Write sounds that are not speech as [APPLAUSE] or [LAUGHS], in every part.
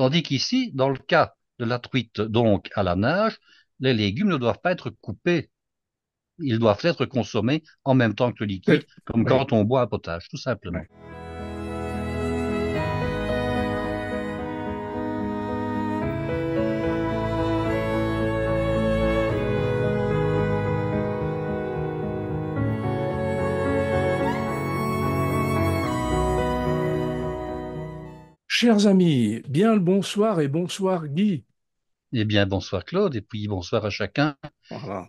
Tandis qu'ici, dans le cas de la truite donc à la nage, les légumes ne doivent pas être coupés. Ils doivent être consommés en même temps que le liquide, euh, comme quand on boit un potage, tout simplement. Chers amis, bien le bonsoir et bonsoir Guy. Eh bien, bonsoir Claude, et puis bonsoir à chacun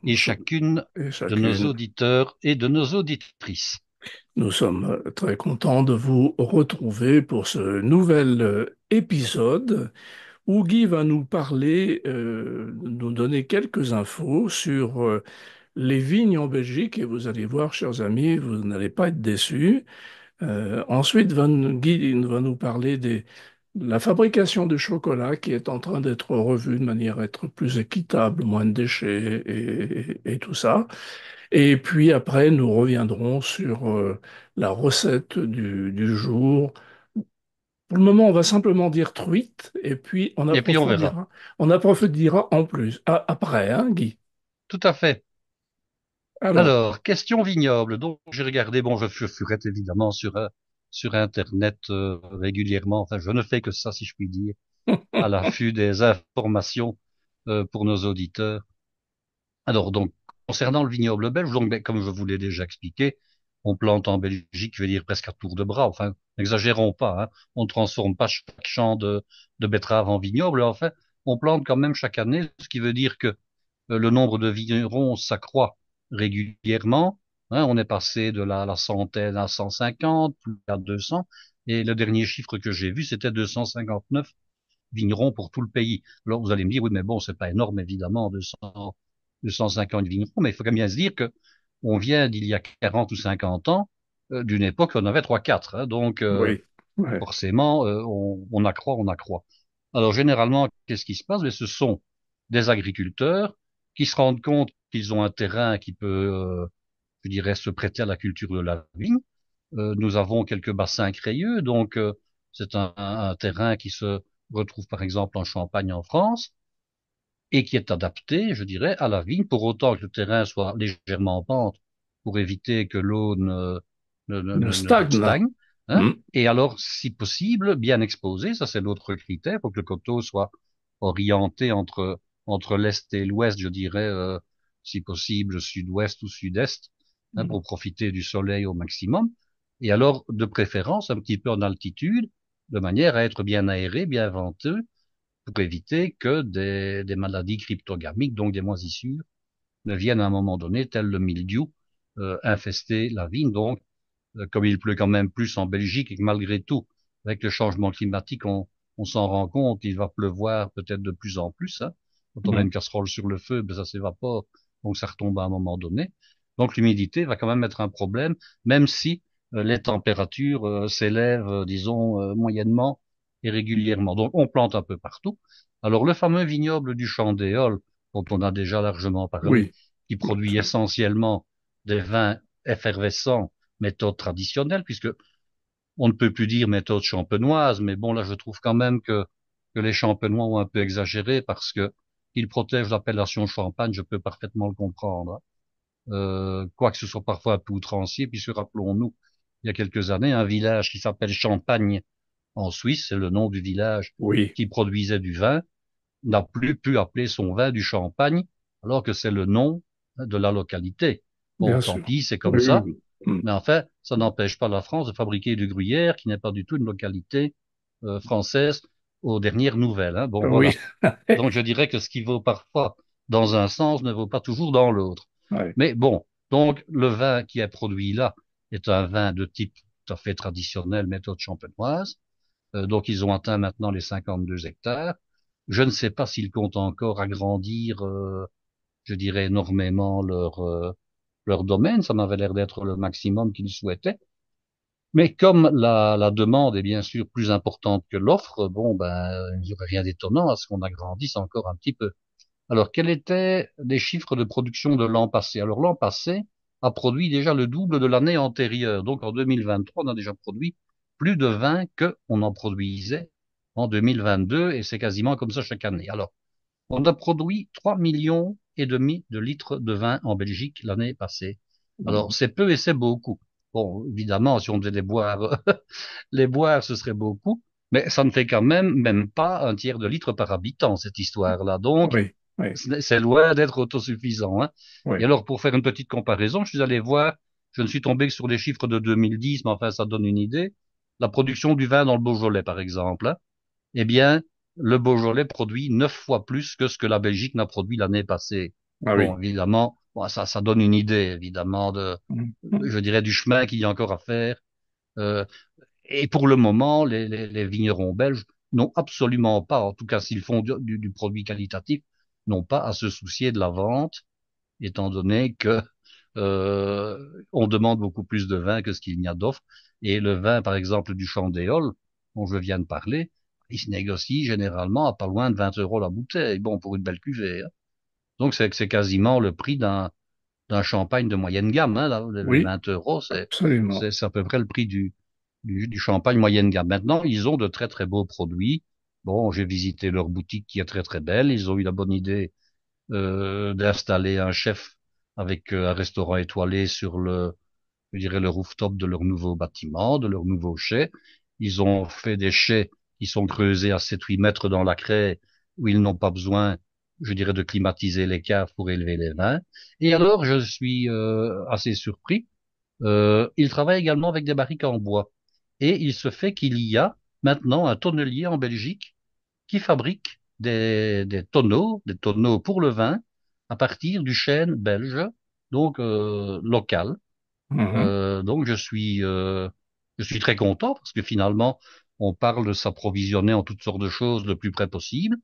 et, chacune de nos auditeurs et de nos auditrices. Nous sommes très contents de vous retrouver pour ce nouvel euh, épisode où Guy va nous parler, euh, nous donner quelques infos sur euh, les vignes en Belgique. Et vous allez voir, chers amis, vous n'allez pas être déçus. Euh, ensuite, Van Guy va nous parler de la fabrication du chocolat qui est en train d'être revue de manière à être plus équitable, moins de déchets et, tout ça. Et puis après, nous reviendrons sur euh, la recette du, jour. Pour le moment, on va simplement dire truite, et puis on approfondira, on, approfondira en plus, à, ah, après, hein, Guy Tout à fait. Alors, question vignoble. Donc, j'ai regardé, bon, je furette évidemment sur euh, sur Internet euh, régulièrement. Enfin, je ne fais que ça, si je puis dire, à [LAUGHS] l'affût des informations euh, pour nos auditeurs. Alors, donc, concernant le vignoble belge, donc, ben, comme je vous l'ai déjà expliqué, on plante en Belgique, je veux dire presque à tour de bras. Enfin, n'exagérons pas. Hein. On ne transforme pas chaque champ de, de betterave en vignoble. Enfin, on plante quand même chaque année, ce qui veut dire que le nombre de vignerons s'accroît régulièrement. Hein, on est passé de la, centaine à 150, plus à 200, et le dernier chiffre que j'ai vu, c'était 259 vignerons pour tout le pays. Alors vous allez me dire, oui, mais bon, c'est pas énorme, évidemment, 200, 250 vignerons, mais il faut quand même bien se dire que on vient d'il y a 40 ou 50 ans euh, d'une époque où on avait 3-4. Hein, donc, euh, forcément, euh, on, on, accroît, on accroît. Alors généralement, qu'est-ce qui se passe mais ben, Ce sont des agriculteurs qui se rendent compte qu'ils ont un terrain qui peut, euh, je dirais, se prêter à la culture de la vigne. Euh, nous avons quelques bassins crayeux, donc euh, c'est un, un, terrain qui se retrouve par exemple en Champagne en France et qui est adapté, je dirais, à la vigne, pour autant que le terrain soit légèrement en pente pour éviter que l'eau ne, ne, ne, stagne. Hein. Mm. Et alors, si possible, bien exposé, ça c'est l'autre critère, pour que le coteau soit orienté entre entre l'est et l'ouest, je dirais, euh, si possible, sud-ouest ou sud-est, hein, mm. pour profiter du soleil au maximum. Et alors, de préférence, un petit peu en altitude, de manière à être bien aéré, bien venteux, pour éviter que des, maladies cryptogamiques, donc des moisissures, ne viennent à un moment donné, tel le mildiou, euh, infester la vigne. Donc, euh, comme il pleut quand même plus en Belgique et que malgré tout, avec le changement climatique, on, s'en rend compte, il va pleuvoir peut-être de plus en plus. Hein. Quand on met mm. une casserole sur le feu, ben, ça s'évapore, donc ça retombe à un moment donné. Donc l'humidité va quand même être un problème, même si euh, les températures euh, s'élèvent, euh, disons, moyennement et régulièrement. Donc on plante un peu partout. Alors le fameux vignoble du Champ dont on a déjà largement parlé, qui produit essentiellement des vins effervescents, méthode traditionnelle, puisque on ne peut plus dire méthode champenoise, mais bon là je trouve quand même que, que les champenois ont un peu exagéré parce que il protège l'appellation champagne, je peux parfaitement le comprendre. Hein. Euh, que ce soit parfois un peu outrancier, puisque rappelons-nous, il y a quelques années, un village qui s'appelle Champagne en Suisse, c'est le nom du village qui produisait du vin, n'a plus pu appeler son vin du Champagne, alors que c'est le nom de la localité. Bon, tant pis, c'est comme ça. Mm. Mais enfin, ça n'empêche pas la France de fabriquer du gruyère, qui n'est pas du tout une localité euh, française, aux dernières nouvelles. Hein. Bon, oui. Donc je dirais que ce qui vaut parfois dans un sens ne vaut pas toujours dans l'autre. Mais bon, donc le vin qui est produit là est un vin de type tout à fait traditionnel, méthode champenoise. Euh, donc ils ont atteint maintenant les 52 hectares. Je ne sais pas s'ils comptent encore agrandir, euh, je dirais énormément leur euh, leur domaine. Ça m'avait l'air d'être le maximum qu'ils souhaitaient. Mais comme la, demande est bien sûr plus importante que l'offre, bon, ben, il n'y aurait rien d'étonnant à ce qu'on agrandisse encore un petit peu. Alors, quels étaient les chiffres de production de l'an passé Alors, l'an passé a produit déjà le double de l'année antérieure. Donc, en 2023, on a déjà produit plus de vin que on en produisait en 2022, et c'est quasiment comme ça chaque année. Alors, on a produit 3 millions et demi de litres de vin en Belgique l'année passée. Alors, c'est peu et c'est beaucoup. Bon, évidemment, si on devait [LAUGHS] les boire, les boire, ce serait beaucoup, mais ça ne fait quand même même pas un tiers de litre par habitant, cette histoire-là. Donc, c'est loin d'être autosuffisant. Hein. Et alors, pour faire une petite comparaison, je suis allé voir, je ne suis tombé que sur les chiffres de 2010, mais enfin, ça donne une idée. La production du vin dans le Beaujolais, par exemple, hein. eh bien, le Beaujolais produit neuf fois plus que ce que la Belgique n'a produit l'année passée. Ah bon, évidemment, Bon, ça, ça donne une idée, évidemment, de, mm. je dirais, du chemin qu'il y a encore à faire. Euh, et pour le moment, les, les, vignerons belges n'ont absolument pas, en tout cas s'ils font du, produit qualitatif, n'ont pas à se soucier de la vente, étant donné que euh, on demande beaucoup plus de vin que ce qu'il n'y a d'offre. Et le vin, par exemple, du chandéol dont je viens de parler, il se négocie généralement à pas loin de 20 euros la bouteille. Bon, pour une belle cuvée. Hein. Donc, c'est, c'est quasiment le prix d'un, d'un champagne de moyenne gamme. Hein, là, 20 euros, c'est, c'est, à peu près le prix du, du, champagne moyenne gamme. Maintenant, ils ont de très, très beaux produits. Bon, j'ai visité leur boutique qui est très, très belle. Ils ont eu la bonne idée euh, d'installer un chef avec euh, un restaurant étoilé sur le, je dirais, le rooftop de leur nouveau bâtiment, de leur nouveau chai. Ils ont fait des chais qui sont creusés à 7-8 mètres dans la craie où ils n'ont pas besoin je dirais, de climatiser les caves pour élever les vins. Et alors, je suis euh, assez surpris. Euh, il travaille également avec des barriques en bois. Et il se fait qu'il y a maintenant un tonnelier en Belgique qui fabrique des, des tonneaux, des tonneaux pour le vin à partir du chêne belge, donc euh, local. Mm-hmm. donc je suis je suis très content parce que finalement on parle de s'approvisionner en toutes sortes de choses le plus près possible.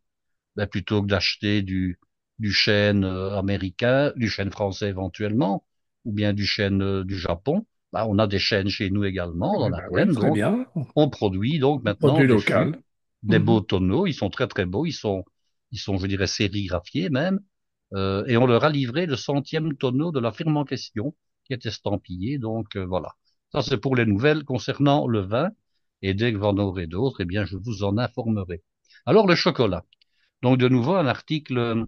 Ben, plutôt que d'acheter du, du chêne euh, américain, du chêne français éventuellement, ou bien du chêne euh, du Japon, ben, on a des chênes chez nous également dans eh la ben oui, On produit donc maintenant des, local. des mhm. beaux tonneaux. Ils sont très très beaux. Ils sont, ils sont, je dirais, sérigraphiés même. Euh, et on leur a livré le centième tonneau de la firme en question, qui est estampillé. Donc voilà. Ça c'est pour les nouvelles concernant le vin. Et dès que vous en aurez d'autres, eh bien, je vous en informerai. Alors le chocolat. Donc de nouveau un article,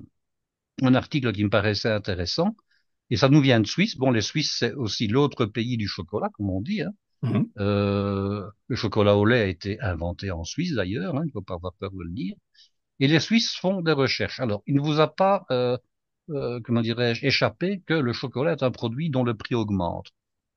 un article qui me paraissait intéressant. Et ça nous vient de Suisse. Bon, les Suisses c'est aussi l'autre pays du chocolat, comme on dit. Hein. Mm-hmm. Euh, le chocolat au lait a été inventé en Suisse d'ailleurs, hein, il ne faut pas avoir peur de le dire. Et les Suisses font des recherches. Alors, il ne vous a pas, euh, euh, comment dirais-je, échappé que le chocolat est un produit dont le prix augmente.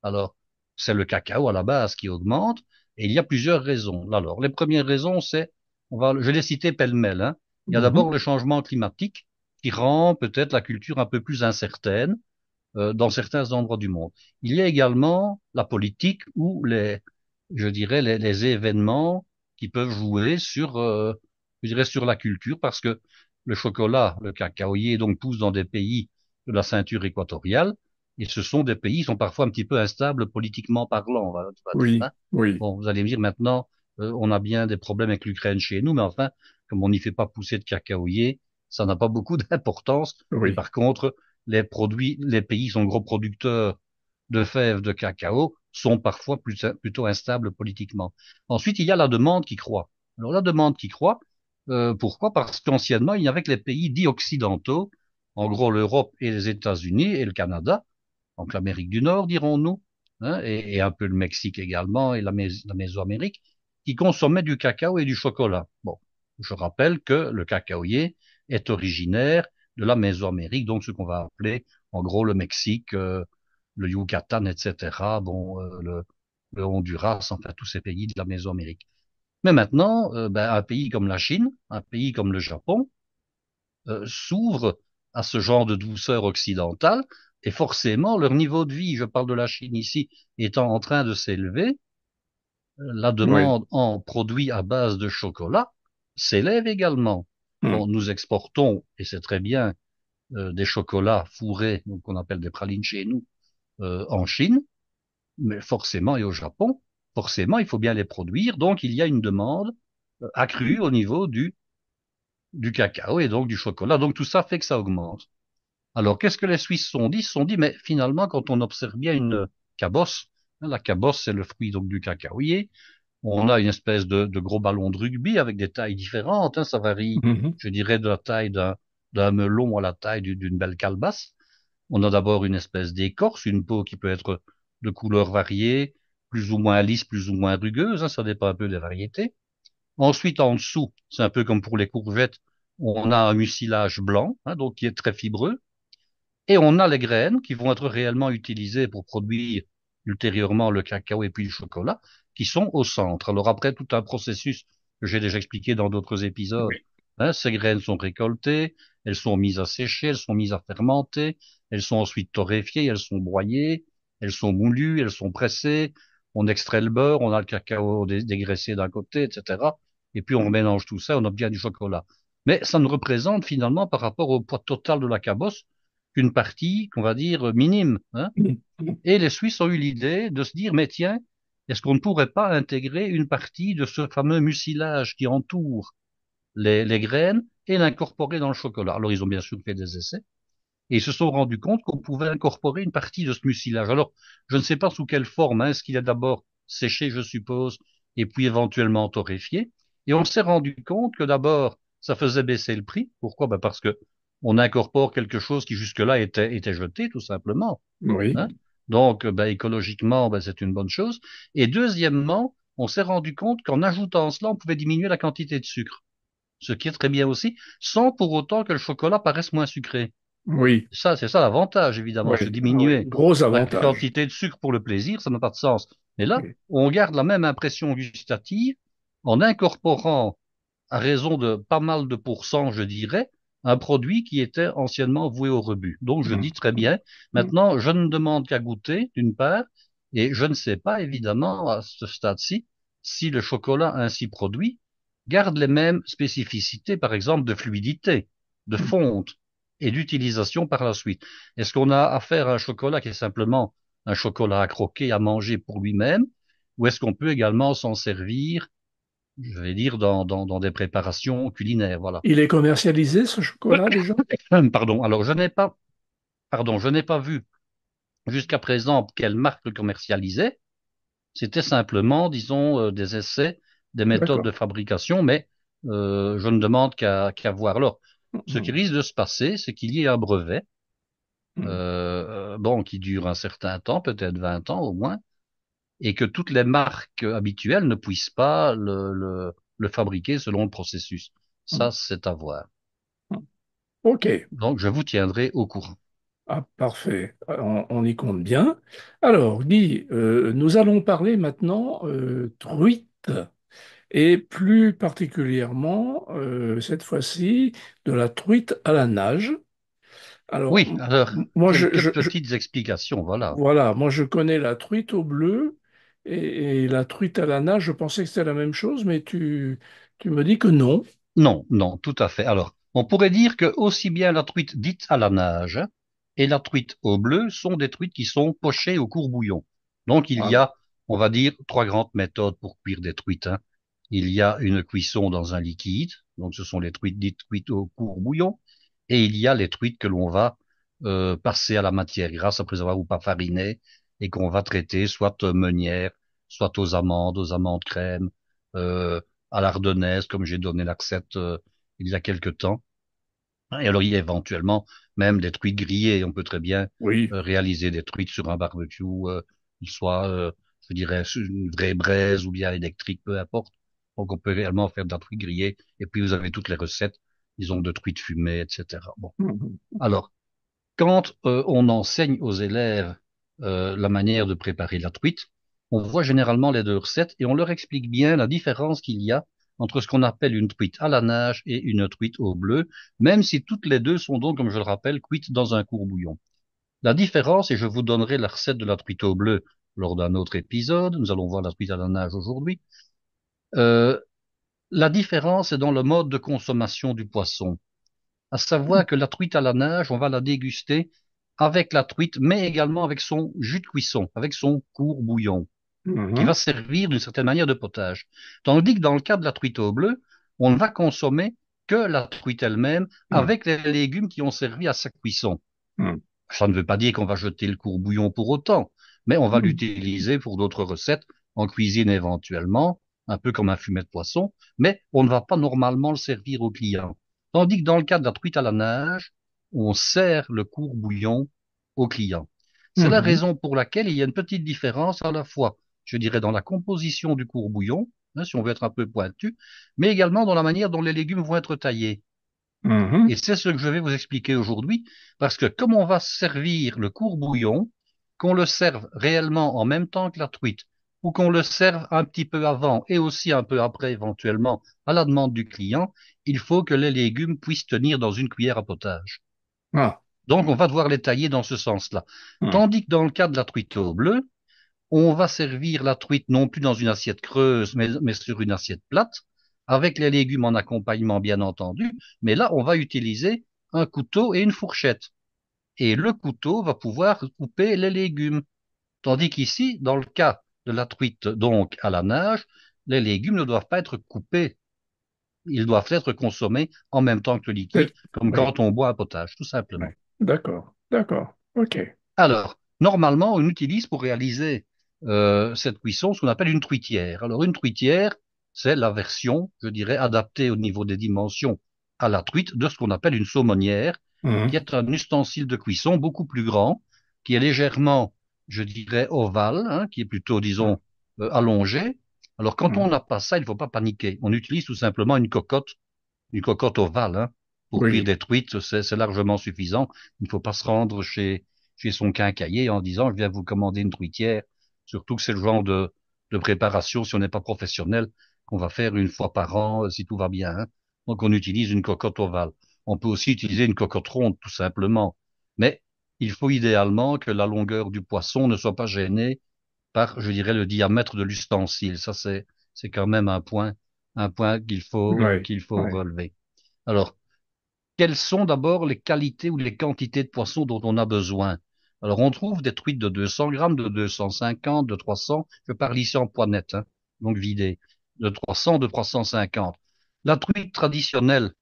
Alors, c'est le cacao à la base qui augmente, et il y a plusieurs raisons. Alors, les premières raisons, c'est, on va, je les citer pêle-mêle, hein. Il y a d'abord mhm. le changement climatique qui rend peut-être la culture un peu plus incertaine euh, dans certains endroits du monde. Il y a également la politique ou les, je dirais, les, les événements qui peuvent jouer sur, euh, je dirais, sur la culture parce que le chocolat, le cacaoyer, donc pousse dans des pays de la ceinture équatoriale. Et ce sont des pays qui sont parfois un petit peu instables politiquement parlant. Hein, bon, vous allez me dire maintenant, euh, on a bien des problèmes avec l'Ukraine chez nous, mais enfin, comme on n'y fait pas pousser de cacaoyer, ça n'a pas beaucoup [LAUGHS] d'importance. par contre, les produits, les pays qui sont gros producteurs de fèves de cacao sont parfois plutôt instables politiquement. Ensuite, il y a la demande qui croît. Alors la demande qui croît, euh, pourquoi Parce qu'anciennement, il n'y avait que les pays dits occidentaux, en gros l'Europe et les États-Unis et le Canada, donc l'Amérique du Nord, dirons-nous, hein, et, un peu le Mexique également et la, la Mésoamérique, qui consommaient du cacao et du chocolat. Bon, je rappelle que le cacaoyer est originaire de la Mésoamérique, donc ce qu'on va appeler en gros le Mexique, euh, le Yucatan, etc. Bon, euh, le, le, Honduras, enfin tous ces pays de la Mésoamérique. Mais maintenant, euh, ben, un pays comme la Chine, un pays comme le Japon, s'ouvre à ce genre de douceur occidentale, et forcément leur niveau de vie, je parle de la Chine ici, étant en train de s'élever, la demande en produits à base de chocolat s'élève également. Hmm. nous exportons, et c'est très bien, euh, des chocolats fourrés, qu'on appelle des pralines chez nous, euh, en Chine, mais forcément, et au Japon, forcément, il faut bien les produire. Donc, il y a une demande euh, accrue au niveau du, du cacao et donc du chocolat. Donc, tout ça fait que ça augmente. Alors, qu'est-ce que les Suisses sont dit Ils sont dit, mais finalement, quand on observe bien une cabosse, hein, la cabosse, c'est le fruit donc du cacaoyer, on a une espèce de, gros ballon de rugby avec des tailles différentes. Hein, ça varie, mhm. je dirais, de la taille d'un melon à la taille d'une belle calebasse. On a d'abord une espèce d'écorce, une peau qui peut être de couleurs variées, plus ou moins lisse, plus ou moins rugueuse. Hein, ça dépend un peu des variétés. Ensuite, en dessous, c'est un peu comme pour les courgettes, on a un mucilage blanc, hein, donc qui est très fibreux. Et on a les graines qui vont être réellement utilisées pour produire ultérieurement le cacao et puis le chocolat, qui sont au centre. Alors après, tout un processus que j'ai déjà expliqué dans d'autres épisodes. Hein, ces graines sont récoltées, elles sont mises à sécher, elles sont mises à fermenter, elles sont ensuite torréfiées, elles sont broyées, elles sont moulues, elles sont pressées, on extrait le beurre, on a le cacao dégraissé d'un côté, etc. Et puis on mélange tout ça, on obtient du chocolat. Mais ça ne représente finalement par rapport au poids total de la cabosse qu'une partie, qu'on va dire, minime. Hein. [LAUGHS] et les Suisses ont eu l'idée de se dire, mais tiens, est-ce qu'on ne pourrait pas intégrer une partie de ce fameux mucilage qui entoure les, graines et l'incorporer dans le chocolat Alors, ils ont bien sûr fait des essais. Et ils se sont rendus compte qu'on pouvait incorporer une partie de ce mucilage. Alors, je ne sais pas sous quelle forme. Hein. Est-ce qu'il a d'abord séché, je suppose, et puis éventuellement torréfié Et on s'est rendu compte que d'abord, ça faisait baisser le prix. Pourquoi ben Parce que on incorpore quelque chose qui jusque-là était, était jeté, tout simplement. Oui. Hein. Donc, ben, écologiquement, ben, c'est une bonne chose. Et deuxièmement, on s'est rendu compte qu'en ajoutant cela, on pouvait diminuer la quantité de sucre, ce qui est très bien aussi, sans pour autant que le chocolat paraisse moins sucré. Oui. Ça, c'est ça l'avantage, évidemment, de diminuer ah, la quantité de sucre pour le plaisir, ça n'a pas de sens. Mais là, on garde la même impression gustative en incorporant, à raison de pas mal de pourcents, je dirais, un produit qui était anciennement voué au rebut. Donc je mhm. dis très bien, mhm. maintenant je ne demande qu'à goûter d'une part, et je ne sais pas évidemment à ce stade-ci si le chocolat ainsi produit garde les mêmes spécificités, par exemple de fluidité, de mhm. fonte et d'utilisation par la suite. Est-ce qu'on a affaire à un chocolat qui est simplement un chocolat à croquer, à manger pour lui-même, ou est-ce qu'on peut également s'en servir je vais dire, dans, dans, dans, des préparations culinaires. Voilà. Il est commercialisé ce chocolat [LAUGHS] déjà Pardon. Alors je n'ai pas, pardon, je n'ai pas vu jusqu'à présent quelle marque le commercialisait. C'était simplement, disons, euh, des essais, des méthodes de fabrication, mais euh, je ne demande qu'à voir. Alors, ce mm-hmm. qui risque de se passer, c'est qu'il y ait un brevet, mm. euh, bon, qui dure un certain temps, peut-être 20 ans au moins, et que toutes les marques habituelles ne puissent pas le, le, fabriquer selon le processus. Ça, mm. c'est à voir. OK. Donc, je vous tiendrai au courant. Ah, parfait. On, y compte bien. Alors, Guy, euh, nous allons parler maintenant euh, truite et plus particulièrement, euh, cette fois-ci, de la truite à la nage. Alors, oui, alors, moi, quelques je, petites explications, voilà. Voilà, moi je connais la truite au bleu, et, la truite à la nage, je pensais que c'était la même chose, mais tu, tu me dis que non. Non, non, tout à fait. Alors, on pourrait dire que aussi bien la truite dite à la nage et la truite au bleu sont des truites qui sont pochées au courbouillon. Donc, il y ah. a, on va dire, trois grandes méthodes pour cuire des truites. Hein. Il y a une cuisson dans un liquide, donc ce sont les truites dites cuites au courbouillon, et il y a les truites que l'on va euh, passer à la matière grasse après avoir ou pas fariné et qu'on va traiter soit meunière, soit aux amandes, aux amandes crème, euh, à l'ardennaise, comme j'ai donné l'accès euh, il y a quelque temps. Et alors, il y a éventuellement même des truites grillées. On peut très bien euh, réaliser des truites sur un barbecue, soit, je dirais, une vraie braise ou bien électrique, peu importe. Donc, on peut réellement faire des truites grillées. Et puis, vous avez toutes les recettes, disons, de truites fumées, etc. Bon. Mmh alors, quand on enseigne aux élèves euh, la manière de préparer la truite, on voit généralement les deux recettes et on leur explique bien la différence qu'il y a entre ce qu'on appelle une truite à la nage et une truite au bleu, même si toutes les deux sont donc, comme je le rappelle, cuites dans un court bouillon. La différence, et je vous donnerai la recette de la truite au bleu lors d'un autre épisode, nous allons voir la truite à la nage aujourd'hui, euh, la différence est dans le mode de consommation du poisson. À savoir que la truite à la nage, on va la déguster avec la truite, mais également avec son jus de cuisson, avec son court bouillon, qui mhm. va servir d'une certaine manière de potage. Tandis que dans le cas de la truite au bleu, on ne va consommer que la truite elle-même, mhm. avec les légumes qui ont servi à sa cuisson. Mhm. Ça ne veut pas dire qu'on va jeter le court bouillon pour autant, mais on va l'utiliser pour d'autres recettes, en cuisine éventuellement, un peu comme un fumet de poisson, mais on ne va pas normalement le servir au client. Tandis que dans le cas de la truite à la nage, on sert le court bouillon au client. C'est la mhm. raison pour laquelle il y a une petite différence à la fois, je dirais, dans la composition du court bouillon, hein, si on veut être un peu pointu, mais également dans la manière dont les légumes vont être taillés. Mhm. Et c'est ce que je vais vous expliquer aujourd'hui, parce que comme on va servir le court bouillon, qu'on le serve réellement en même temps que la truite, ou qu'on le serve un petit peu avant et aussi un peu après éventuellement à la demande du client, il faut que les légumes puissent tenir dans une cuillère à potage. Ah. Donc, on va devoir les tailler dans ce sens-là. Hmm. Tandis que dans le cas de la truite au bleu, on va servir la truite non plus dans une assiette creuse, mais sur une assiette plate, avec les légumes en accompagnement, bien entendu. Mais là, on va utiliser un couteau et une fourchette. Et le couteau va pouvoir couper les légumes. Tandis qu'ici, dans le cas de la truite, donc, à la nage, les légumes ne doivent pas être coupés ils doivent être consommés en même temps que le liquide, comme quand on boit un potage, tout simplement. D'accord, d'accord, ok. Alors, normalement, on utilise pour réaliser euh, cette cuisson ce qu'on appelle une truitière. Alors, une truitière, c'est la version, je dirais, adaptée au niveau des dimensions à la truite de ce qu'on appelle une saumonnière, mmh. qui est un ustensile de cuisson beaucoup plus grand, qui est légèrement, je dirais, ovale, hein, qui est plutôt, disons, euh, allongé, alors, quand hmm. on n'a pas ça, il ne faut pas paniquer. On utilise tout simplement une cocotte, une cocotte ovale, hein, pour cuire des truites, c'est largement suffisant. Il ne faut pas se rendre chez, chez son quincailler en disant, je viens vous commander une truitière. Surtout que c'est le genre de, de préparation, si on n'est pas professionnel, qu'on va faire une fois par an, euh, si tout va bien. Hein. Donc, on utilise une cocotte ovale. On peut aussi utiliser une cocotte ronde, tout simplement. Mais il faut idéalement que la longueur du poisson ne soit pas gênée par, je dirais, le diamètre de l'ustensile. Ça, c'est, c'est quand même un point, un point qu'il faut, qu'il faut relever. Alors, quelles sont d'abord les qualités ou les quantités de poissons dont on a besoin Alors, on trouve des truites de 200 grammes, de 250, de 300. Je parle ici en poids net, hein, donc vidé, de 300, de 350. La truite traditionnelle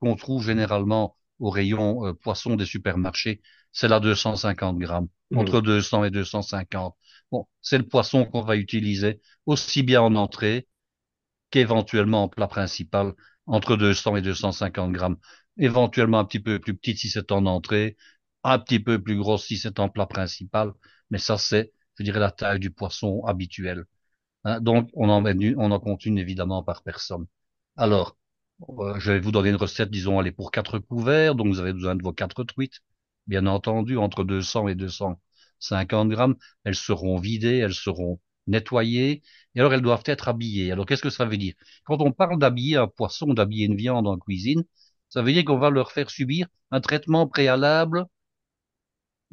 qu'on trouve généralement au rayon euh, poisson des supermarchés, c'est la 250 grammes, mmh. entre 200 et 250. Bon, c'est le poisson qu'on va utiliser aussi bien en entrée qu'éventuellement en plat principal entre 200 et 250 grammes. Éventuellement un petit peu plus petite si c'est en entrée, un petit peu plus grosse si c'est en plat principal, mais ça c'est, je dirais, la taille du poisson habituel. Hein. donc on en, on en compte une évidemment par personne. Alors, euh, je vais vous donner une recette, disons, allez, pour quatre couverts, donc vous avez besoin de vos quatre truites, bien entendu, entre 200 et 200 50 grammes, elles seront vidées, elles seront nettoyées, et alors elles doivent être habillées. Alors qu'est-ce que ça veut dire Quand on parle d'habiller un poisson, d'habiller une viande en cuisine, ça veut dire qu'on va leur faire subir un traitement préalable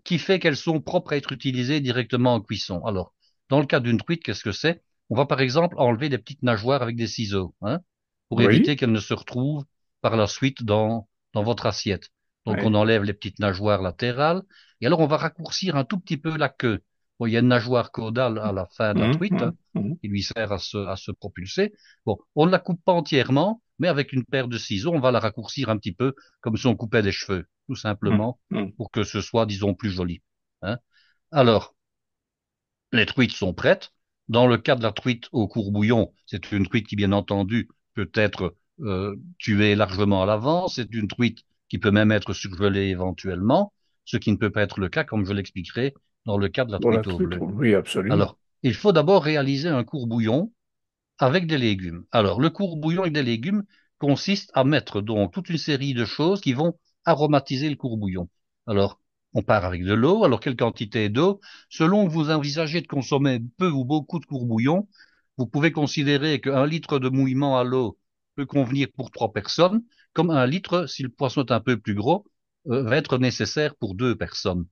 qui fait qu'elles sont propres à être utilisées directement en cuisson. Alors, dans le cas d'une truite, qu'est-ce que c'est On va par exemple enlever des petites nageoires avec des ciseaux, hein, pour éviter qu'elles ne se retrouvent par la suite dans, dans votre assiette. Donc on enlève les petites nageoires latérales, et alors, on va raccourcir un tout petit peu la queue. Bon, il y a une nageoire caudale à la fin de la mmh, truite mmh, hein, mmh. qui lui sert à se, propulser. Bon, on ne la coupe pas entièrement, mais avec une paire de ciseaux, on va la raccourcir un petit peu comme si on coupait des cheveux, tout simplement, pour que ce soit, disons, plus joli. Hein. Alors, les truites sont prêtes. Dans le cas de la truite au courbouillon, c'est une truite qui, bien entendu, peut être euh, tuée largement à l'avant. C'est une truite qui peut même être surgelée éventuellement ce qui ne peut pas être le cas, comme je l'expliquerai dans le cadre de la truite Oui, absolument. Alors, il faut d'abord réaliser un court bouillon avec des légumes. Alors, le court bouillon avec des légumes consiste à mettre donc toute une série de choses qui vont aromatiser le court bouillon. Alors, on part avec de l'eau. Alors, quelle quantité d'eau Selon que vous envisagez de consommer peu ou beaucoup de court bouillon, vous pouvez considérer qu'un litre de mouillement à l'eau peut convenir pour trois personnes, comme un litre si le poisson est un peu plus gros, euh, va être nécessaire pour deux personnes.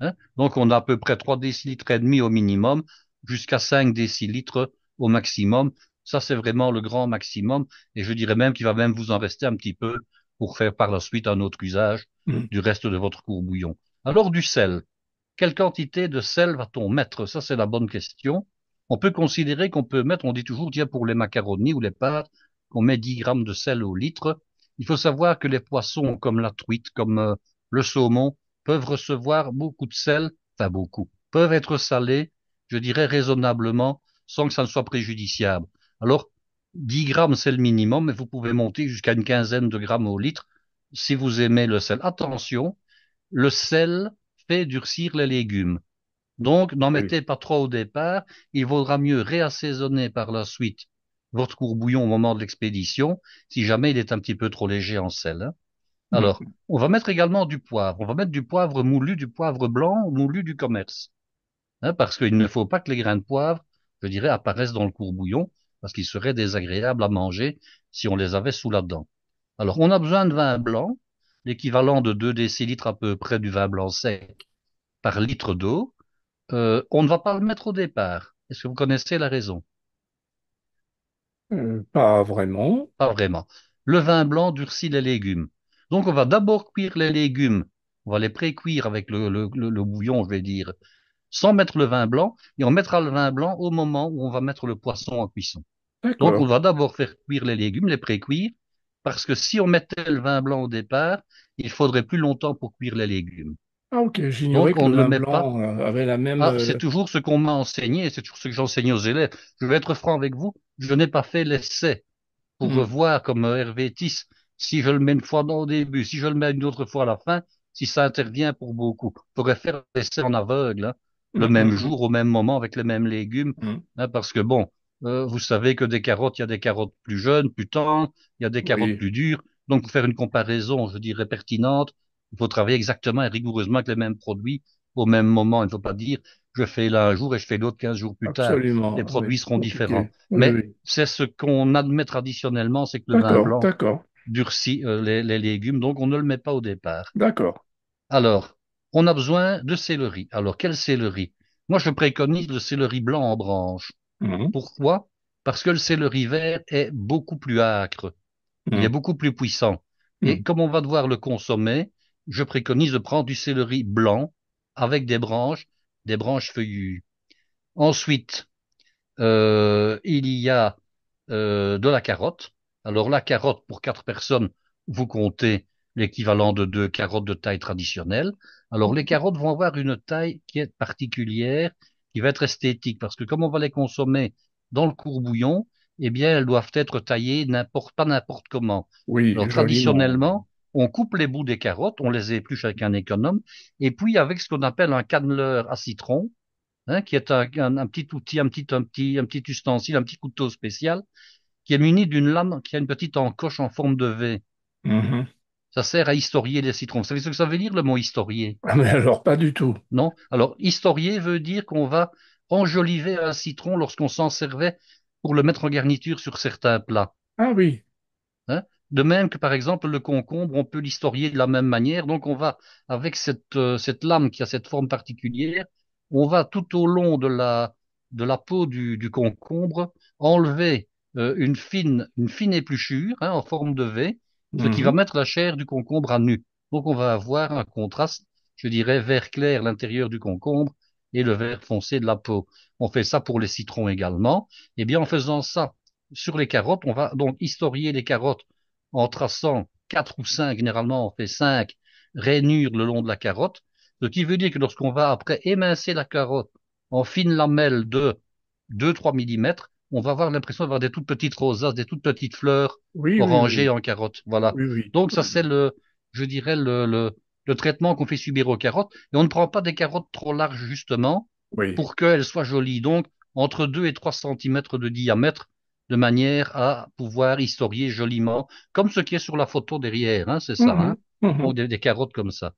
Hein Donc on a à peu près 3 décilitres et demi au minimum, jusqu'à 5 décilitres au maximum. Ça c'est vraiment le grand maximum et je dirais même qu'il va même vous en rester un petit peu pour faire par la suite un autre usage mm. du reste de votre courbouillon. Alors du sel. Quelle quantité de sel va-t-on mettre Ça c'est la bonne question. On peut considérer qu'on peut mettre, on dit toujours, dire pour les macaronis ou les pâtes, qu'on met 10 grammes de sel au litre. Il faut savoir que les poissons comme la truite, comme euh, le saumon, peuvent recevoir beaucoup de sel, enfin beaucoup, peuvent être salés, je dirais raisonnablement, sans que ça ne soit préjudiciable. Alors, 10 grammes, c'est le minimum, mais vous pouvez monter jusqu'à une quinzaine de grammes au litre si vous aimez le sel. Attention, le sel fait durcir les légumes. Donc, n'en mettez pas trop au départ. Il vaudra mieux réassaisonner par la suite votre courbouillon au moment de l'expédition, si jamais il est un petit peu trop léger en sel. Alors, mm. on va mettre également du poivre. On va mettre du poivre moulu, du poivre blanc, moulu du commerce. Hein, parce qu'il ne faut pas que les grains de poivre, je dirais, apparaissent dans le courbouillon, parce qu'ils seraient désagréables à manger si on les avait sous la dent. Alors, on a besoin de vin blanc, l'équivalent de 2 décilitres à peu près du vin blanc sec par litre d'eau. Euh, on ne va pas le mettre au départ. Est-ce que vous connaissez la raison Hmm, pas vraiment. Pas vraiment. Le vin blanc durcit les légumes. Donc on va d'abord cuire les légumes. On va les pré-cuire avec le, le, bouillon, je vais dire, sans mettre le vin blanc. Et on mettra le vin blanc au moment où on va mettre le poisson en cuisson. Donc on va d'abord faire cuire les légumes, les pré-cuire, parce que si on mettait le vin blanc au départ, il faudrait plus longtemps pour cuire les légumes. Ah, j'ignorais qu'on ne le, met pas. Euh, la même. Ah, euh, c'est toujours ce qu'on m'a enseigné, c'est toujours ce que j'enseigne aux élèves. Je vais être franc avec vous, je n'ai pas fait l'essai pour hmm. voir comme euh, Hervé si je le mets une fois au début, si je le mets une autre fois à la fin, si ça intervient pour beaucoup. Il faudrait faire l'essai en aveugle, hein, le hmm. même jour, au même moment, avec les mêmes légumes, hmm. hein, parce que bon, vous savez que des carottes, il y a des carottes plus jeunes, plus tendres, il y a des carottes plus dures. Donc, faire une comparaison, je dirais pertinente, il faut travailler exactement et rigoureusement avec les mêmes produits au même moment. Il ne faut pas dire je fais là un jour et je fais l'autre 15 jours plus Absolument, tard. Les produits seront différents. Mais c'est ce qu'on admet traditionnellement, c'est que le vin blanc durcit euh, les, légumes, donc on ne le met pas au départ. D'accord. Alors, on a besoin de céleri. Alors, quel céleri Moi, je préconise le céleri blanc en branche. Mhm. Pourquoi Parce que le céleri vert est beaucoup plus âcre, il est mhm. beaucoup plus puissant. Et mhm. comme on va devoir le consommer, je préconise de prendre du céleri blanc avec des branches, des branches feuillues. Ensuite, euh, il y a euh, de la carotte. Alors la carotte pour quatre personnes, vous comptez l'équivalent de deux carottes de taille traditionnelle. Alors les carottes vont avoir une taille qui est particulière, qui va être esthétique, parce que comme on va les consommer dans le courbouillon, eh bien elles doivent être taillées n'importe pas n'importe comment. Oui, Alors, traditionnellement, on coupe les bouts des carottes, on les épluche avec un économe, et puis avec ce qu'on appelle un canneleur à citron, hein, qui est un, petit outil, un petit, un petit, un petit ustensile, un petit couteau spécial, qui est muni d'une lame qui a une petite encoche en forme de V. Mm-hmm. Ça sert à historier les citrons. Vous savez ce que ça veut dire le mot historier ah, mais Alors pas du tout. Non. Alors historier veut dire qu'on va enjoliver un citron lorsqu'on s'en servait pour le mettre en garniture sur certains plats. Ah oui. Hein de même que par exemple le concombre, on peut l'historier de la même manière. Donc on va avec cette, euh, lame qui a cette forme particulière, on va tout au long de la, de la peau du, concombre enlever euh, une, fine, une fine épluchure hein, en forme de V, ce qui va mhm. mettre la chair du concombre à nu. Donc on va avoir un contraste, je dirais, vert clair l'intérieur du concombre et le vert foncé de la peau. On fait ça pour les citrons également. Et eh bien en faisant ça sur les carottes, on va donc historier les carottes en traçant quatre ou cinq, généralement on fait cinq rainures le long de la carotte, ce qui veut dire que lorsqu'on va après émincer la carotte en fine lamelles de 2-3 mm, on va avoir l'impression d'avoir des toutes petites rosaces, des toutes petites fleurs oui, orangées en carotte. Voilà. Donc ça c'est le, je dirais le, le, le traitement qu'on fait subir aux carottes. Et on ne prend pas des carottes trop larges justement pour qu'elles soient jolies. Donc entre 2 et 3 cm de diamètre, de manière à pouvoir historier joliment, comme ce qui est sur la photo derrière, hein, c'est ça, mhm. Hein, mhm. Des, carottes comme ça.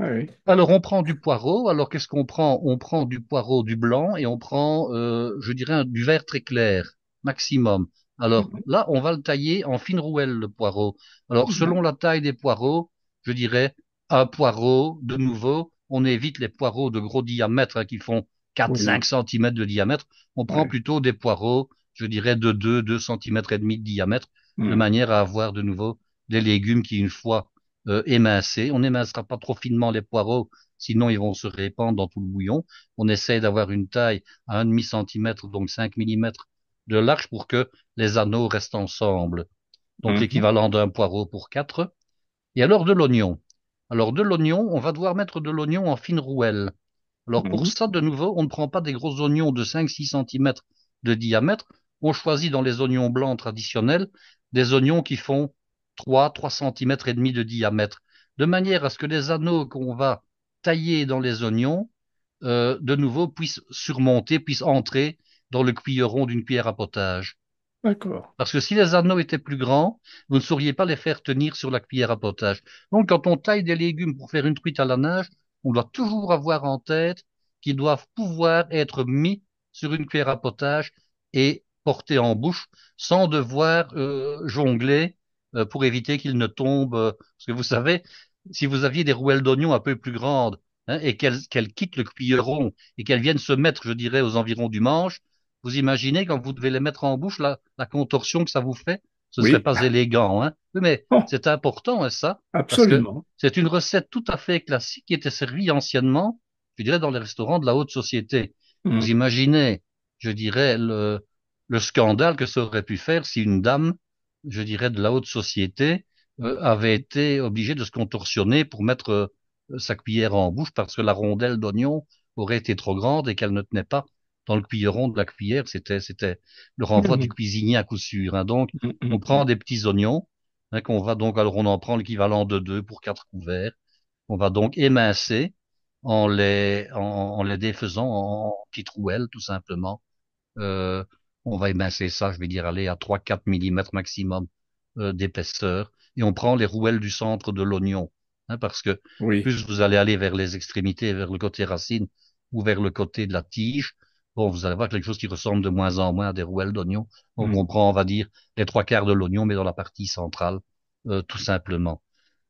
Ah alors on prend du poireau, alors qu'est-ce qu'on prend On prend du poireau, du blanc, et on prend, euh, je dirais, du vert très clair, maximum. Alors mhm. là, on va le tailler en fine rouelle, le poireau. Alors selon la taille des poireaux, je dirais un poireau, de nouveau, on évite les poireaux de gros diamètre hein, qui font 4-5 centimètres cm de diamètre. On prend plutôt des poireaux je dirais, de 2, 2 cm et demi de diamètre, de hmm. manière à avoir de nouveau des légumes qui, une fois euh, émincés, on n'émincera pas trop finement les poireaux, sinon ils vont se répandre dans tout le bouillon. On essaye d'avoir une taille à 1,5 cm, donc 5 mm de large pour que les anneaux restent ensemble. Donc hmm. l'équivalent d'un poireau pour quatre. Et alors de l'oignon. Alors de l'oignon, on va devoir mettre de l'oignon en fine rouelle. Alors pour hmm. ça, de nouveau, on ne prend pas des gros oignons de 5-6 cm de diamètre, on choisit dans les oignons blancs traditionnels des oignons qui font 3, 3 cm et demi de diamètre, de manière à ce que les anneaux qu'on va tailler dans les oignons, euh, de nouveau, puissent surmonter, puissent entrer dans le cuilleron d'une cuillère à potage. D'accord. Parce que si les anneaux étaient plus grands, vous ne sauriez pas les faire tenir sur la cuillère à potage. Donc, quand on taille des légumes pour faire une truite à la nage, on doit toujours avoir en tête qu'ils doivent pouvoir être mis sur une cuillère à potage et porter en bouche sans devoir euh, jongler euh, pour éviter qu'il ne tombe. Euh, parce que vous savez, si vous aviez des rouelles d'oignons un peu plus grandes hein, et qu'elles qu'elles quittent le cuilleron et qu'elles viennent se mettre, je dirais, aux environs du manche, vous imaginez quand vous devez les mettre en bouche la, la contorsion que ça vous fait ce serait pas élégant, hein. Mais c'est important, hein, ça. Absolument. C'est une recette tout à fait classique qui était servie anciennement, je dirais, dans les restaurants de la haute société. Mmh. Vous imaginez, je dirais, le, le scandale que ça aurait pu faire si une dame, je dirais, de la haute société euh, avait été obligée de se contorsionner pour mettre euh, sa cuillère en bouche parce que la rondelle d'oignon aurait été trop grande et qu'elle ne tenait pas dans le cuilleron de la cuillère. C'était, c'était le renvoi du cuisinier à coup sûr. Hein. Donc, mm, mm, on prend mm. des petits oignons, hein, qu'on va donc, alors on en prend l'équivalent de deux pour quatre couverts. On va donc émincer en les, en, les défaisant en, petites rouelles, tout simplement. Euh, on va émincer ça, je vais dire, aller à 3-4 mm maximum euh, d'épaisseur. Et on prend les rouelles du centre de l'oignon. Hein, parce que plus vous allez aller vers les extrémités, vers le côté racine ou vers le côté de la tige, vous allez voir quelque chose qui ressemble de moins en moins à des rouelles d'oignon. Donc, mm. on prend, on va dire, les trois quarts de l'oignon, mais dans la partie centrale, euh, tout simplement.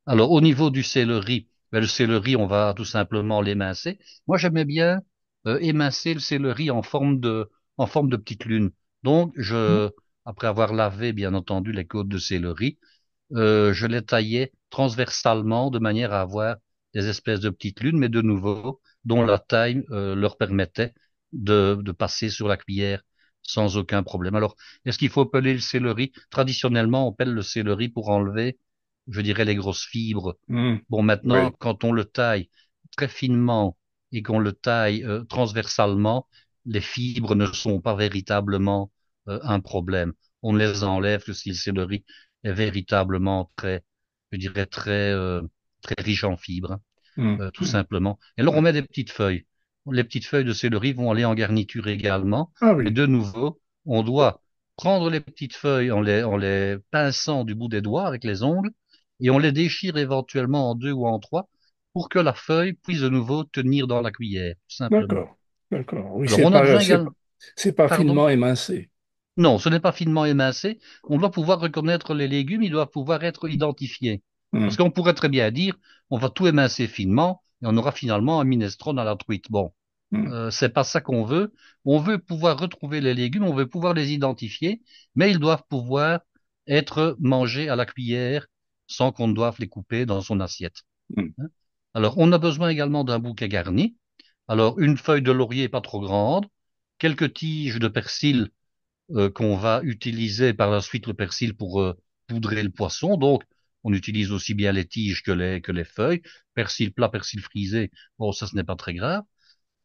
Alors, au niveau du céleri, ben, le céleri, on va tout simplement l'émincer. Moi, j'aimais bien euh, émincer le céleri en forme de, en forme de petite lune. Donc, je, mmh. après avoir lavé, bien entendu, les côtes de céleri, euh, je les taillais transversalement de manière à avoir des espèces de petites lunes, mais de nouveau, dont la taille euh, leur permettait de, passer sur la cuillère sans aucun problème. Alors, est-ce qu'il faut peler le céleri Traditionnellement, on pèle le céleri pour enlever, je dirais, les grosses fibres. Mmh. Bon, maintenant, quand on le taille très finement et qu'on le taille euh, transversalement, les fibres ne sont pas véritablement euh, un problème. On les enlève que si le céleri est véritablement très, je dirais, très, euh, très riche en fibres, mmh. euh, tout simplement. Et alors, on met des petites feuilles. Les petites feuilles de céleri vont aller en garniture également. Ah et de nouveau, on doit prendre les petites feuilles en les, en les pinçant du bout des doigts avec les ongles et on les déchire éventuellement en deux ou en trois pour que la feuille puisse de nouveau tenir dans la cuillère, tout simplement. D'accord, oui, c'est pas, finement émincé. Non, ce n'est pas finement émincé. On doit pouvoir reconnaître les légumes, ils doivent pouvoir être identifiés. Hmm. Parce qu'on pourrait très bien dire, on va tout émincer finement et on aura finalement un minestrone à la truite. Bon, hmm. Euh, c'est pas ça qu'on veut. On veut pouvoir retrouver les légumes, on veut pouvoir les identifier, mais ils doivent pouvoir être mangés à la cuillère sans qu'on doive les couper dans son assiette. Hmm. Hein. Alors, on a besoin également d'un bouquet garni. Alors, une feuille de laurier pas trop grande, quelques tiges de persil euh, qu'on va utiliser par la suite le persil pour euh, poudrer le poisson. Donc, on utilise aussi bien les tiges que les, que les feuilles. Persil plat, persil frisé, bon, ça, ce n'est pas très grave.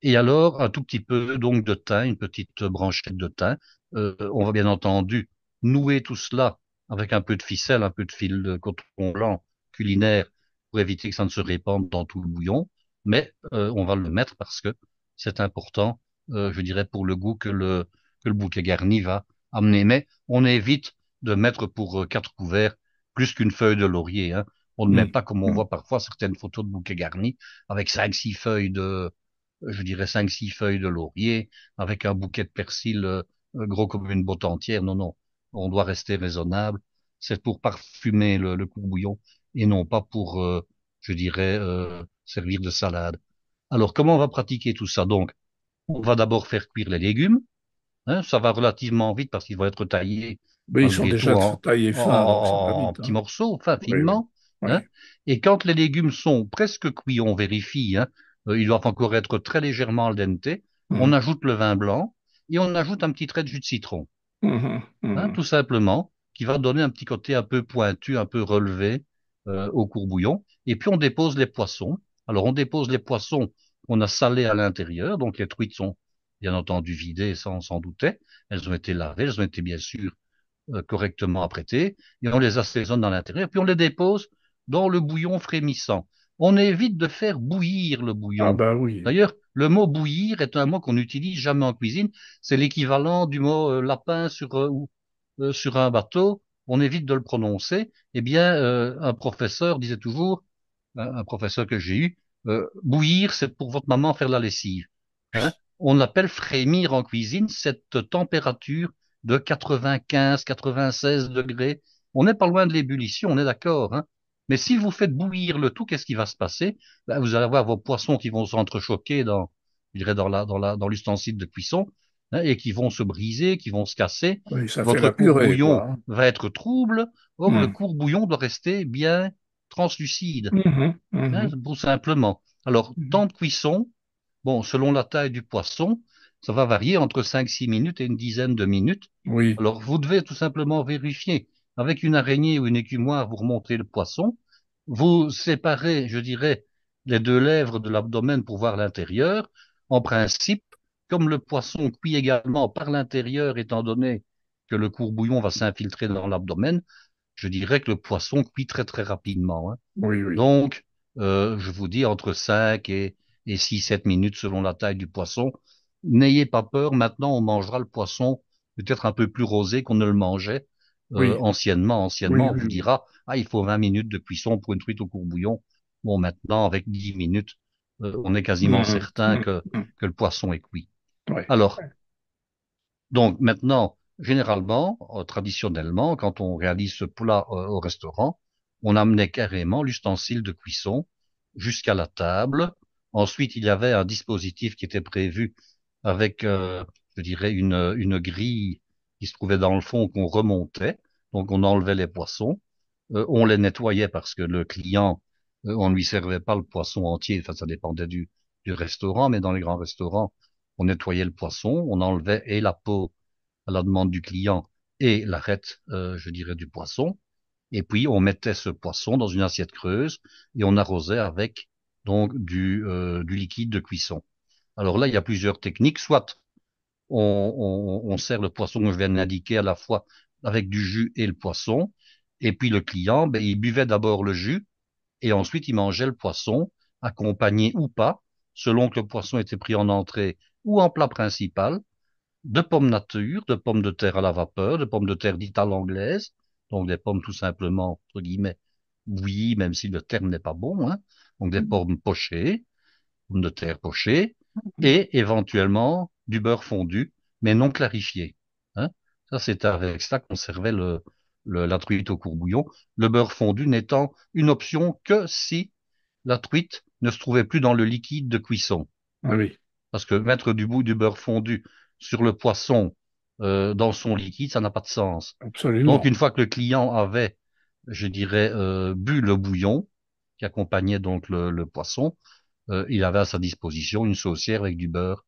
Et alors, un tout petit peu donc de thym, une petite branchette de thym. Euh, on va bien entendu nouer tout cela avec un peu de ficelle, un peu de fil de coton blanc culinaire pour éviter que ça ne se répande dans tout le bouillon mais euh, on va le mettre parce que c'est important, euh, je dirais, pour le goût que le, bouquet garni va amener. Mais on évite de mettre pour euh, quatre couverts plus qu'une feuille de laurier. Hein. On ne met mm. pas comme on mm. voit parfois certaines photos de bouquets garnis avec cinq, six feuilles de, je dirais cinq, six feuilles de laurier, avec un bouquet de persil gros comme une botte entière. Non, non, on doit rester raisonnable. C'est pour parfumer le, courbouillon et non pas pour, je dirais, servir de salade. Alors, comment on va pratiquer tout ça Donc, on va d'abord faire cuire les légumes. Hein, ça va relativement vite parce qu'ils vont être taillés. ils sont déjà en, taillés en, hein. petits morceaux, finement. Hein. Et quand les légumes sont presque cuits, on vérifie. Euh, ils doivent encore être très légèrement al dente. Mmh. On ajoute le vin blanc et on ajoute un petit trait de jus de citron, mmh, mmh, tout simplement, qui va donner un petit côté un peu pointu, un peu relevé euh, au courbouillon. Et puis on dépose les poissons. Alors on dépose les poissons qu'on a salés à l'intérieur, donc les truites sont bien entendu vidées, ça on s'en doutait, elles ont été lavées, elles ont été bien sûr euh, correctement apprêtées, et on les assaisonne dans l'intérieur, puis on les dépose dans le bouillon frémissant. On évite de faire bouillir le bouillon. Ah bah oui. D'ailleurs, le mot bouillir est un mot qu'on n'utilise jamais en cuisine. C'est l'équivalent du mot euh, lapin sur, euh, sur un bateau. On évite de le prononcer. Eh bien, un professeur disait toujours, Hein, un professeur que j'ai eu, euh, bouillir, c'est pour votre maman faire la lessive. Hein. On appelle frémir en cuisine, cette température de 95, 96 degrés. On n'est pas loin de l'ébullition, on est d'accord. Hein. Mais si vous faites bouillir le tout, qu'est-ce qui va se passer ben, Vous allez avoir vos poissons qui vont s'entrechoquer dans, je dirais, dans la, dans la, dans l'ustensile de cuisson et qui vont se briser, qui vont se casser. Oui, Votre courbouillon va être trouble. Or, le hmm. courbouillon doit rester bien translucide, mm-hmm, hein, mm-hmm. tout simplement. Alors, mm-hmm. temps de cuisson, bon, selon la taille du poisson, ça va varier entre 5-6 minutes et une dizaine de minutes. Oui. Alors, vous devez tout simplement vérifier. Avec une araignée ou une écumoire, vous remontez le poisson, vous séparez, je dirais, les deux lèvres de l'abdomen pour voir l'intérieur. En principe, comme le poisson cuit également par l'intérieur, étant donné que le courbouillon va s'infiltrer dans l'abdomen, je dirais que le poisson cuit très très rapidement. Hein. Oui, Donc, euh, je vous dis entre 5 et, et 6-7 minutes selon la taille du poisson. N'ayez pas peur, maintenant on mangera le poisson peut-être un peu plus rosé qu'on ne le mangeait euh, anciennement. Anciennement, on vous dira, ah, il faut 20 minutes de cuisson pour une truite au courbouillon. Bon, maintenant, avec 10 minutes, euh, on est quasiment mmh, mmh. certain que, mmh, que le poisson est cuit. Alors, donc maintenant, généralement, euh, traditionnellement, quand on réalise ce plat euh, au restaurant, on amenait carrément l'ustensile de cuisson jusqu'à la table. Ensuite, il y avait un dispositif qui était prévu avec, euh, je dirais, une, grille qui se trouvait dans le fond qu'on remontait. Donc, on enlevait les poissons. on les nettoyait parce que le client, on ne lui servait pas le poisson entier. Enfin, ça dépendait du, du restaurant, mais dans les grands restaurants, on nettoyait le poisson, on enlevait et la peau à la demande du client et l'arête, euh, je dirais, du poisson. Et puis on mettait ce poisson dans une assiette creuse et on arrosait avec donc du, euh, du liquide de cuisson. Alors là, il y a plusieurs techniques. Soit on, on sert le poisson que je viens d'indiquer à la fois avec du jus et le poisson. Et puis le client, ben, il buvait d'abord le jus et ensuite il mangeait le poisson, accompagné ou pas, selon que le poisson était pris en entrée ou en plat principal de pommes nature, de pommes de terre à la vapeur, de pommes de terre dites à l'anglaise, donc des pommes tout simplement, entre guillemets, bouillies, même si le terme n'est pas bon, hein, donc des mm-hmm. pommes pochées, pommes de terre pochées, mm-hmm. et éventuellement du beurre fondu, mais non clarifié. Hein. Ça, c'est avec ça qu'on servait le, la truite au courbouillon, le beurre fondu n'étant une option que si la truite ne se trouvait plus dans le liquide de cuisson. Ah oui. Parce que mettre du du beurre fondu sur le poisson euh, dans son liquide, ça n'a pas de sens. Absolument. Donc une fois que le client avait, je dirais, euh, bu le bouillon qui accompagnait donc le, poisson, euh, il avait à sa disposition une saucière avec du beurre,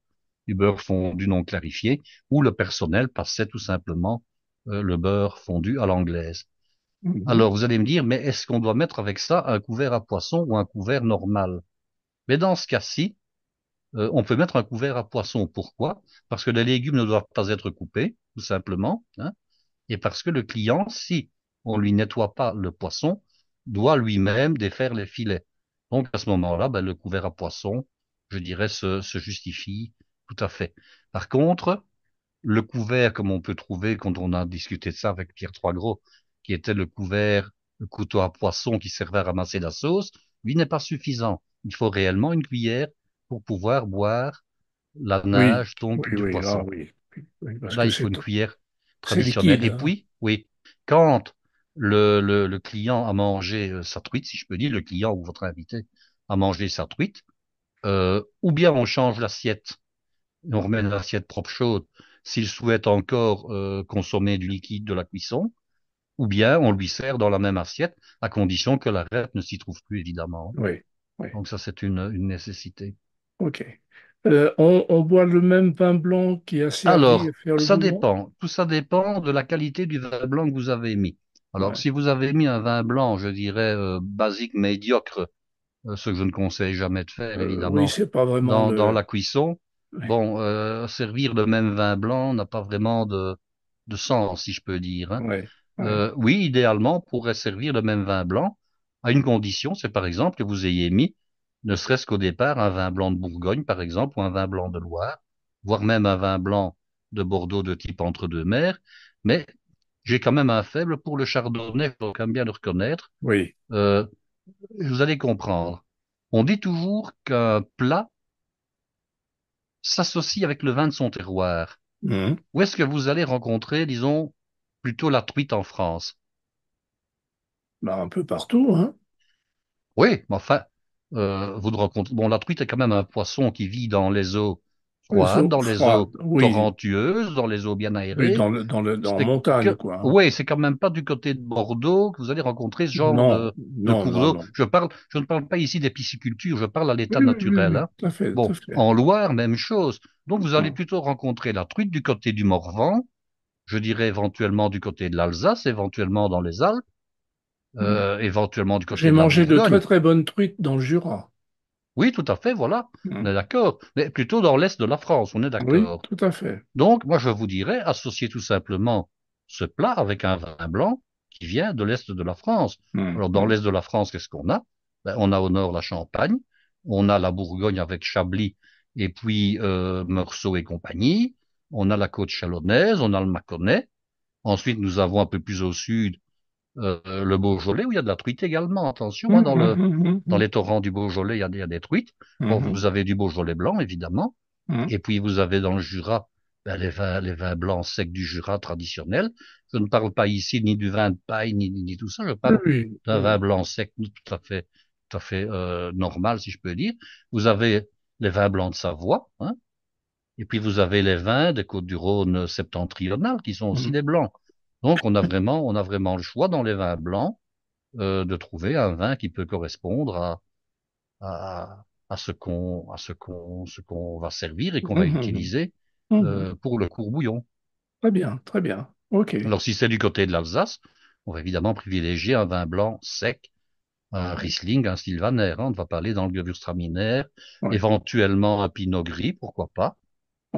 du beurre fondu non clarifié, où le personnel passait tout simplement le beurre fondu à l'anglaise. Mm-hmm. Alors vous allez me dire, mais est-ce qu'on doit mettre avec ça un couvert à poisson ou un couvert normal Mais dans ce cas-ci, euh, on peut mettre un couvert à poisson. Pourquoi Parce que les légumes ne doivent pas être coupés, tout simplement, hein, et parce que le client, si on lui nettoie pas le poisson, doit lui-même défaire les filets. Donc à ce moment-là, ben, le couvert à poisson, je dirais, se, se, justifie tout à fait. Par contre, le couvert, comme on peut trouver quand on a discuté de ça avec Pierre Troisgros, qui était le couvert, le couteau à poisson qui servait à ramasser la sauce, lui n'est pas suffisant. Il faut réellement une cuillère pour pouvoir boire la nage, donc, du poisson. Ah Là, il faut une cuillère traditionnelle. Et hein. puis, oui, quand le, le, client a mangé euh, sa truite, si je peux dire, le client ou votre invité a mangé sa truite, euh, ou bien on change l'assiette, on remet l'assiette propre chaude s'il souhaite encore euh, consommer du liquide de la cuisson, ou bien on lui sert dans la même assiette, à condition que la rêve ne s'y trouve plus, évidemment. Donc ça, c'est une nécessité. Ok. Euh, on, on boit le même vin blanc qui a servi à Alors, faire ça dépend. Tout ça dépend de la qualité du vin blanc que vous avez mis. Alors, si vous avez mis un vin blanc, je dirais euh, basique, médiocre, euh, ce que je ne conseille jamais de faire, oui, évidemment, c'est pas vraiment dans, la cuisson, bon, servir le même vin blanc n'a pas vraiment de, de sens, si je peux dire, hein. oui, idéalement, on pourrait servir le même vin blanc à une condition, c'est par exemple que vous ayez mis ne serait-ce qu'au départ, un vin blanc de Bourgogne, par exemple, ou un vin blanc de Loire, voire même un vin blanc de Bordeaux de type entre-deux-mers. Mais j'ai quand même un faible pour le chardonnay, il faut quand même bien le reconnaître. Oui. Euh, vous allez comprendre. On dit toujours qu'un plat s'associe avec le vin de son terroir. Mmh. Où est-ce que vous allez rencontrer, disons, plutôt la truite en France bah, Un peu partout. Hein. Oui, mais enfin, euh, vous le rencontrez. Bon, la truite est quand même un poisson qui vit dans les eaux froides, dans les eaux torrentueuses, dans les eaux bien aérées. Oui, dans, le, dans, le, dans montagne, quoi. Hein. Oui, c'est quand même pas du côté de Bordeaux que vous allez rencontrer ce genre de, cours d'eau. Je, parle, je ne parle pas ici piscicultures. je parle à l'état naturel. bon, en Loire, même chose. Donc, vous allez plutôt rencontrer la truite du côté du Morvan, je dirais éventuellement du côté de l'Alsace, éventuellement dans les Alpes, euh, éventuellement du cochon. J'ai mangé de très très bonnes truites dans le Jura. Oui, tout à fait, voilà, on est d'accord. Mais plutôt dans l'est de la France, on est d'accord. Oui, tout à fait. Donc, moi, je vous dirais, associer tout simplement ce plat avec un vin blanc qui vient de l'est de la France. Alors, dans l'est de la France, qu'est-ce qu'on a ben, On a au nord la Champagne, on a la Bourgogne avec Chablis et puis euh, Meursault et compagnie, on a la côte chalonnaise, on a le Mâconnais, ensuite nous avons un peu plus au sud euh, le Beaujolais où il y a de la truite également. Attention, hein, dans, le, mm-hmm. dans les torrents du Beaujolais, il y a, des truites. Bon, mm-hmm. vous avez du Beaujolais blanc, évidemment. Mm-hmm. Et puis vous avez dans le Jura ben, les, vins, les vins blancs secs du Jura traditionnel. Je ne parle pas ici ni du vin de paille, ni, ni, tout ça. Je parle d'un vin blanc sec tout à fait, tout à fait euh, normal, si je peux dire. Vous avez les vins blancs de Savoie. Hein, et puis vous avez les vins des Côtes du Rhône septentrionales qui sont aussi des blancs. Donc, on a vraiment, on a vraiment le choix dans les vins blancs euh, de trouver un vin qui peut correspondre à, à, ce qu'on, à ce qu'on, ce qu'on va servir et qu'on va mmh utiliser mmh euh, pour le court bouillon. Très bien, très bien. Ok. Alors, si c'est du côté de l'Alsace, on va évidemment privilégier un vin blanc sec, un Riesling, un Sylvaner. Hein. on va parler aller dans le Gewürztraminer, éventuellement un Pinot Gris, pourquoi pas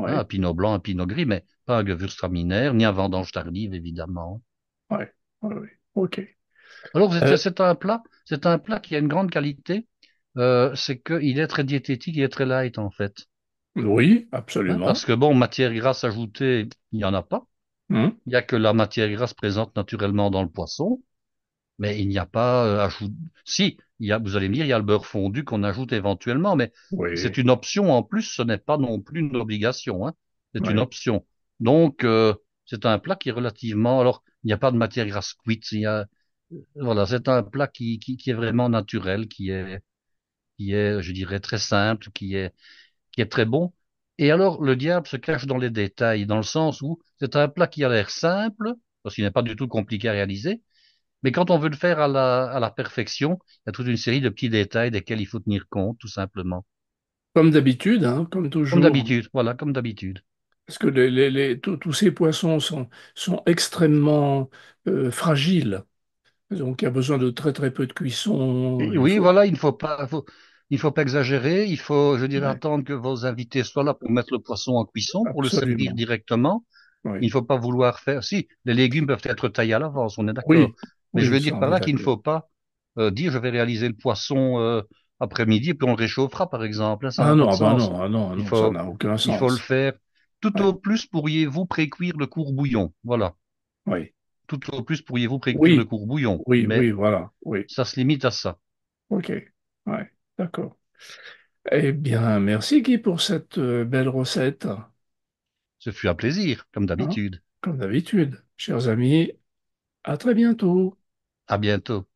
un ah, pinot blanc, un pinot gris, mais pas un gewürztraminer, ni un vendange tardive, évidemment. Oui, oui, OK. Alors, euh, c'est un plat, c'est un plat qui a une grande qualité, euh, c'est qu'il est très diététique, il est très light, en fait. Oui, absolument. Parce que bon, matière grasse ajoutée, il n'y en a pas. Hmm. Il n'y a que la matière grasse présente naturellement dans le poisson, mais il n'y a pas euh, Si, vous allez me dire, il y a le beurre fondu qu'on ajoute éventuellement, mais c'est une option en plus, ce n'est pas non plus une obligation. Hein. C'est une option. Donc, euh, c'est un plat qui est relativement. Alors, il n'y a pas de matière grasse cuite. Il y a, euh, voilà, c'est un plat qui, qui, est vraiment naturel, qui est, qui est, je dirais, très simple, qui est, qui est très bon. Et alors, le diable se cache dans les détails, dans le sens où c'est un plat qui a l'air simple, parce qu'il n'est pas du tout compliqué à réaliser, mais quand on veut le faire à la, à la perfection, il y a toute une série de petits détails desquels il faut tenir compte, tout simplement. Comme d'habitude, hein, comme toujours. Comme d'habitude, voilà, comme d'habitude. Parce que les, les, tous ces poissons sont, sont extrêmement euh, fragiles. Donc, il y a besoin de très très peu de cuisson. oui, voilà, il ne faut pas, il faut pas exagérer. Il faut, je dirais, dire, attendre que vos invités soient là pour mettre le poisson en cuisson, pour le servir directement. Il ne faut pas vouloir faire. Si, les légumes peuvent être taillés à l'avance, on est d'accord. Mais je veux dire par là qu'il ne faut pas euh, dire je vais réaliser le poisson euh, après-midi puis on le réchauffera par exemple. Hein, ah, non, ah bah non, ah, non, ah ça n'a aucun sens. Il faut le faire. Tout au plus pourriez-vous précuire le court bouillon. Voilà. Oui. Tout au plus pourriez-vous précuire cuire le court bouillon. Oui, mais oui, voilà. Oui. Ça se limite à ça. OK. Oui, d'accord. Eh bien, merci Guy pour cette euh, belle recette. Ce fut un plaisir, comme hein d'habitude. Comme d'habitude, chers amis, à très bientôt. À bientôt.